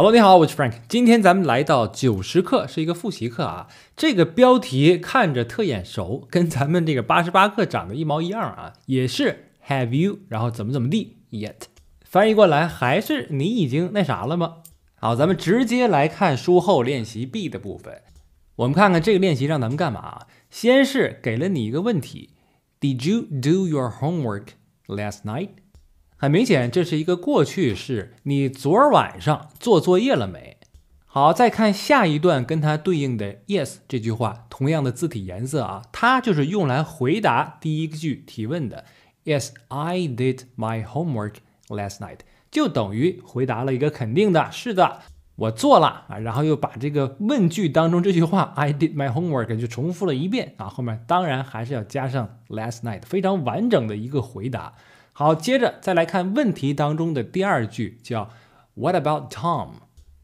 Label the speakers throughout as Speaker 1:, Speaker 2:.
Speaker 1: Hello，你好，我是 Frank。今天咱们来到九十课，是一个复习课啊。这个标题看着特眼熟，跟咱们这个八十八课长得一毛一样啊，也是 Have you，然后怎么怎么地 yet。翻译过来还是你已经那啥了吗？好，咱们直接来看书后练习 B 的部分。我们看看这个练习让咱们干嘛？先是给了你一个问题：Did you do your homework last night？很明显，这是一个过去式。你昨儿晚上做作业了没？好，再看下一段，跟它对应的 yes 这句话，同样的字体颜色啊，它就是用来回答第一句提问的。Yes, I did my homework last night，就等于回答了一个肯定的，是的，我做了啊。然后又把这个问句当中这句话 I did my homework 就重复了一遍啊，后面当然还是要加上 last night，非常完整的一个回答。好，接着再来看问题当中的第二句，叫 What about Tom？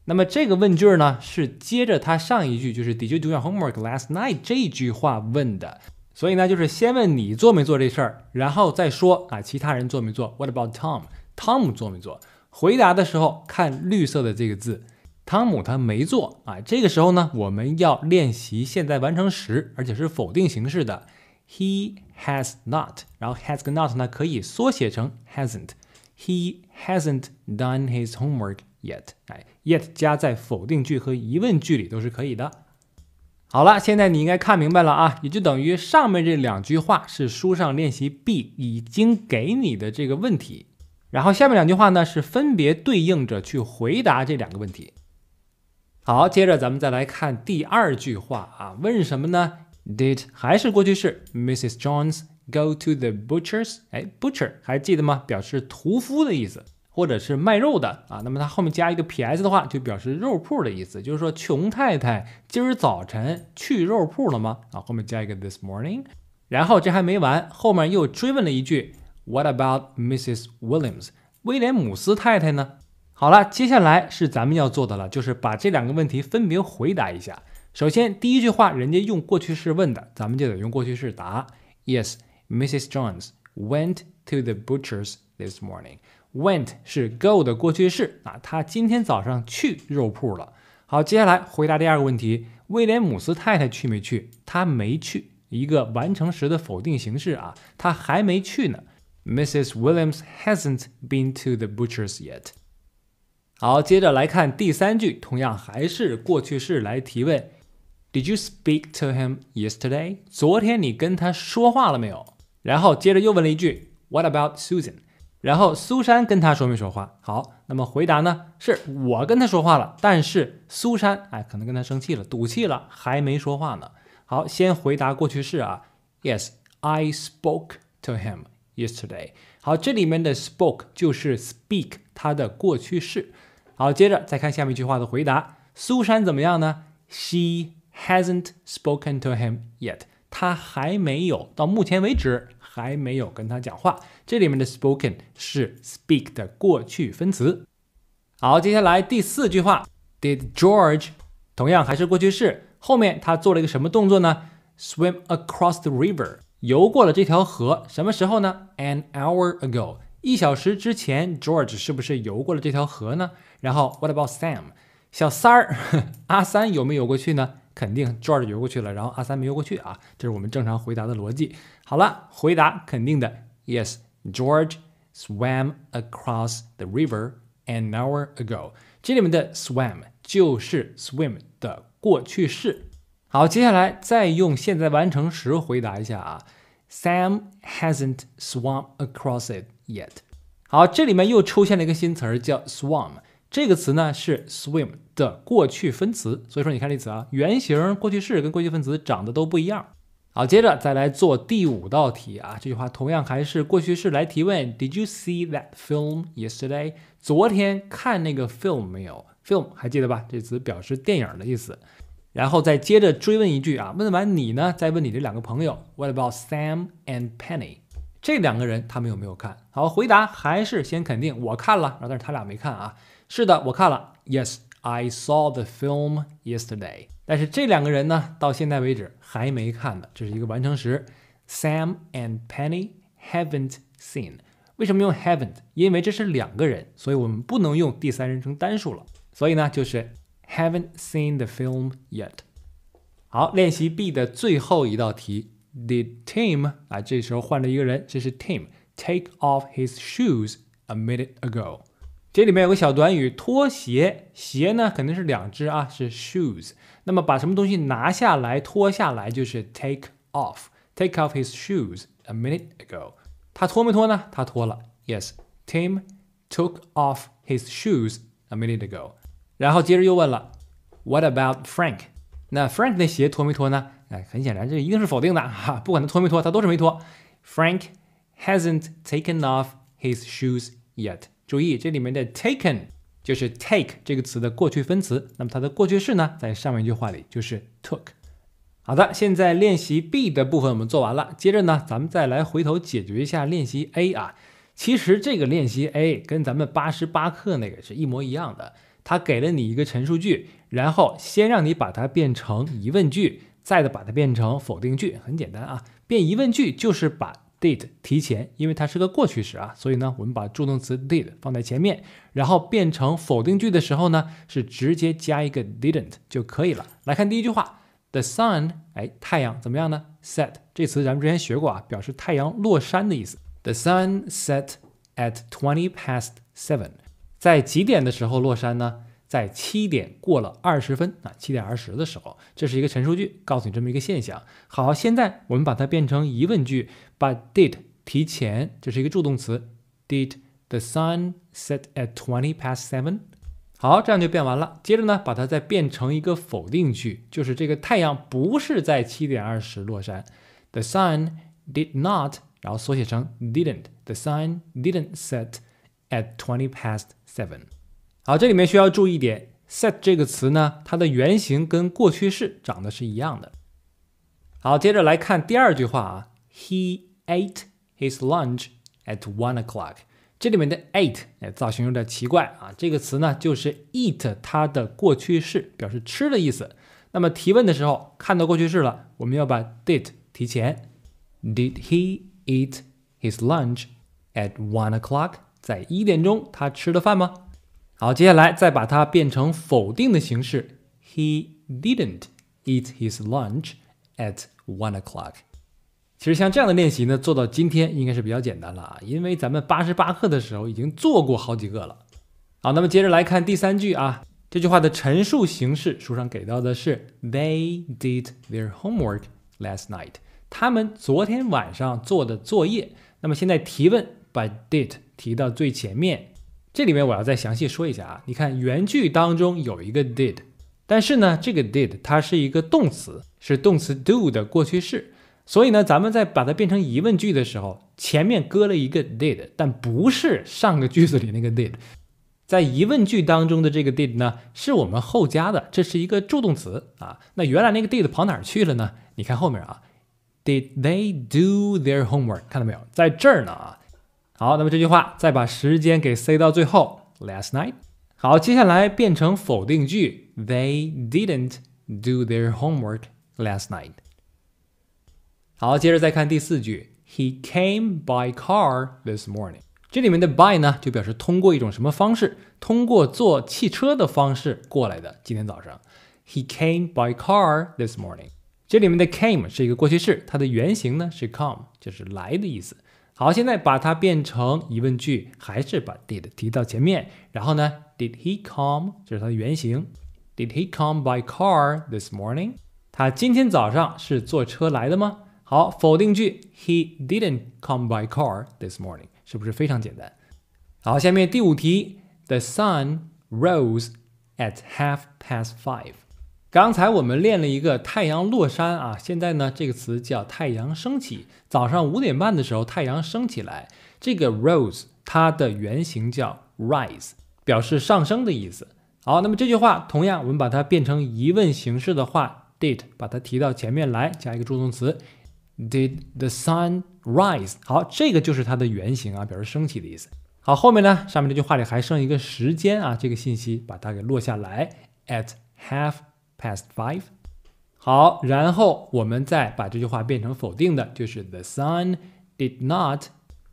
Speaker 1: 那么这个问句呢，是接着他上一句，就是 Did you do your homework last night？这句话问的。所以呢，就是先问你做没做这事儿，然后再说啊，其他人做没做？What about Tom？汤姆做没做？回答的时候看绿色的这个字，汤姆他没做啊。这个时候呢，我们要练习现在完成时，而且是否定形式的。He has not，然后 has 跟 not 呢可以缩写成 hasn't。He hasn't done his homework yet。哎，yet 加在否定句和疑问句里都是可以的。好了，现在你应该看明白了啊，也就等于上面这两句话是书上练习 B 已经给你的这个问题，然后下面两句话呢是分别对应着去回答这两个问题。好，接着咱们再来看第二句话啊，问什么呢？Did 还是过去式？Mrs. Jones go to the butcher's？哎，butcher 还记得吗？表示屠夫的意思，或者是卖肉的啊。那么它后面加一个 p.s 的话，就表示肉铺的意思。就是说，穷太太今儿早晨去肉铺了吗？啊，后面加一个 this morning。然后这还没完，后面又追问了一句：What about Mrs. Williams？威廉姆斯太太呢？好了，接下来是咱们要做的了，就是把这两个问题分别回答一下。首先，第一句话人家用过去式问的，咱们就得用过去式答。Yes, Mrs. Jones went to the butcher's this morning. Went 是 go 的过去式，啊，他今天早上去肉铺了。好，接下来回答第二个问题：威廉姆斯太太去没去？她没去，一个完成时的否定形式啊，她还没去呢。Mrs. Williams hasn't been to the butcher's yet。好，接着来看第三句，同样还是过去式来提问。Did you speak to him yesterday？昨天你跟他说话了没有？然后接着又问了一句，What about Susan？然后苏珊跟他说没说话？好，那么回答呢？是我跟他说话了，但是苏珊哎，可能跟他生气了，赌气了，还没说话呢。好，先回答过去式啊，Yes, I spoke to him yesterday。好，这里面的 spoke 就是 speak 它的过去式。好，接着再看下面一句话的回答，苏珊怎么样呢？She Hasn't spoken to him yet，他还没有到目前为止还没有跟他讲话。这里面的 spoken 是 speak 的过去分词。好，接下来第四句话，Did George 同样还是过去式？后面他做了一个什么动作呢？Swim across the river，游过了这条河。什么时候呢？An hour ago，一小时之前，George 是不是游过了这条河呢？然后，What about Sam？小三儿，阿三有没有游过去呢？肯定，George 游过去了，然后阿三没游过去啊，这是我们正常回答的逻辑。好了，回答肯定的，Yes，George swam across the river an hour ago。这里面的 swam 就是 swim 的过去式。好，接下来再用现在完成时回答一下啊，Sam hasn't swam across it yet。好，这里面又出现了一个新词儿叫 swam。这个词呢是 swim 的过去分词，所以说你看例子啊，原型、过去式跟过去分词长得都不一样。好，接着再来做第五道题啊。这句话同样还是过去式来提问。Did you see that film yesterday？昨天看那个 film 没有？film 还记得吧？这词表示电影的意思。然后再接着追问一句啊，问完你呢，再问你这两个朋友。What about Sam and Penny？这两个人他们有没有看？好，回答还是先肯定我看了，然后但是他俩没看啊。是的，我看了。Yes, I saw the film yesterday。但是这两个人呢，到现在为止还没看呢，这是一个完成时。Sam and Penny haven't seen。为什么用 haven't？因为这是两个人，所以我们不能用第三人称单数了。所以呢，就是 haven't seen the film yet。好，练习 B 的最后一道题。Did Tim 啊，这时候换了一个人，这是 Tim take off his shoes a minute ago？这里面有个小短语，拖鞋鞋呢肯定是两只啊，是 shoes。那么把什么东西拿下来、脱下来就是 take off。Take off his shoes a minute ago。他脱没脱呢？他脱了。Yes, Tim took off his shoes a minute ago。然后接着又问了，What about Frank？那 Frank 那鞋脱没脱呢？哎，很显然这一定是否定的哈，不管他脱没脱，他都是没脱。Frank hasn't taken off his shoes yet。注意，这里面的 taken 就是 take 这个词的过去分词。那么它的过去式呢，在上面一句话里就是 took。好的，现在练习 B 的部分我们做完了。接着呢，咱们再来回头解决一下练习 A 啊。其实这个练习 A 跟咱们八十八课那个是一模一样的。它给了你一个陈述句，然后先让你把它变成疑问句，再的把它变成否定句。很简单啊，变疑问句就是把。Did 提前，因为它是个过去时啊，所以呢，我们把助动词 Did 放在前面，然后变成否定句的时候呢，是直接加一个 Didn't 就可以了。来看第一句话，The sun，哎，太阳怎么样呢？Set 这词咱们之前学过啊，表示太阳落山的意思。The sun set at twenty past seven，在几点的时候落山呢？在七点过了二十分啊，七点二十的时候。这是一个陈述句，告诉你这么一个现象。好，现在我们把它变成疑问句。把 did 提前，这是一个助动词。Did the sun set at twenty past seven？好，这样就变完了。接着呢，把它再变成一个否定句，就是这个太阳不是在七点二十落山。The sun did not，然后缩写成 didn't。The sun didn't set at twenty past seven。好，这里面需要注意一点，set 这个词呢，它的原型跟过去式长得是一样的。好，接着来看第二句话啊。he ate his lunch at one o'clock。这里面的 ate 哎造型有点奇怪啊，这个词呢就是 eat 它的过去式，表示吃的意思。那么提问的时候看到过去式了，我们要把 did 提前。Did he eat his lunch at one o'clock？在一点钟他吃的饭吗？好，接下来再把它变成否定的形式。He didn't eat his lunch at one o'clock。其实像这样的练习呢，做到今天应该是比较简单了啊，因为咱们八十八课的时候已经做过好几个了。好，那么接着来看第三句啊，这句话的陈述形式书上给到的是 They did their homework last night. 他们昨天晚上做的作业。那么现在提问，把 did 提到最前面。这里面我要再详细说一下啊，你看原句当中有一个 did，但是呢，这个 did 它是一个动词，是动词 do 的过去式。所以呢，咱们在把它变成疑问句的时候，前面搁了一个 did，但不是上个句子里那个 did，在疑问句当中的这个 did 呢，是我们后加的，这是一个助动词啊。那原来那个 did 跑哪去了呢？你看后面啊，Did they do their homework？看到没有，在这儿呢啊。好，那么这句话再把时间给塞到最后，last night。好，接下来变成否定句，They didn't do their homework last night。好，接着再看第四句，He came by car this morning。这里面的 by 呢，就表示通过一种什么方式，通过坐汽车的方式过来的。今天早上，He came by car this morning。这里面的 came 是一个过去式，它的原型呢是 come，就是来的意思。好，现在把它变成疑问句，还是把 did 提到前面，然后呢，Did he come？就是它的原型。Did he come by car this morning？他今天早上是坐车来的吗？好，否定句，He didn't come by car this morning，是不是非常简单？好，下面第五题，The sun rose at half past five。刚才我们练了一个太阳落山啊，现在呢这个词叫太阳升起，早上五点半的时候太阳升起来。这个 rose 它的原型叫 rise，表示上升的意思。好，那么这句话同样，我们把它变成疑问形式的话，did 把它提到前面来，加一个助动词。Did the sun rise？好，这个就是它的原型啊，表示升起的意思。好，后面呢，上面这句话里还剩一个时间啊，这个信息把它给落下来。At half past five。好，然后我们再把这句话变成否定的，就是 The sun did not。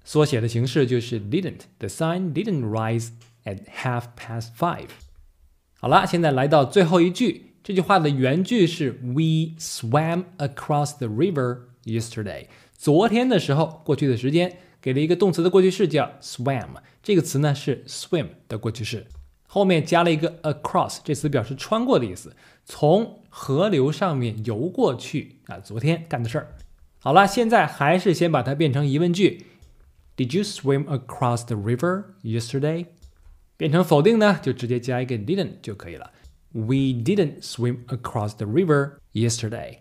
Speaker 1: 缩写的形式就是 didn't。The sun didn't rise at half past five。好了，现在来到最后一句，这句话的原句是 We swam across the river。Yesterday，昨天的时候，过去的时间，给了一个动词的过去式，叫 swam。这个词呢是 swim 的过去式，后面加了一个 across，这词表示穿过的意思，从河流上面游过去啊，昨天干的事儿。好了，现在还是先把它变成疑问句：Did you swim across the river yesterday？变成否定呢，就直接加一个 didn't 就可以了。We didn't swim across the river yesterday.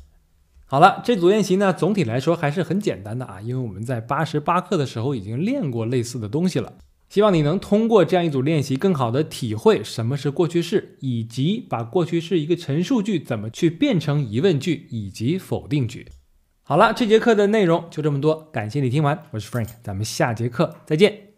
Speaker 1: 好了，这组练习呢，总体来说还是很简单的啊，因为我们在八十八课的时候已经练过类似的东西了。希望你能通过这样一组练习，更好的体会什么是过去式，以及把过去式一个陈述句怎么去变成疑问句以及否定句。好了，这节课的内容就这么多，感谢你听完，我是 Frank，咱们下节课再见。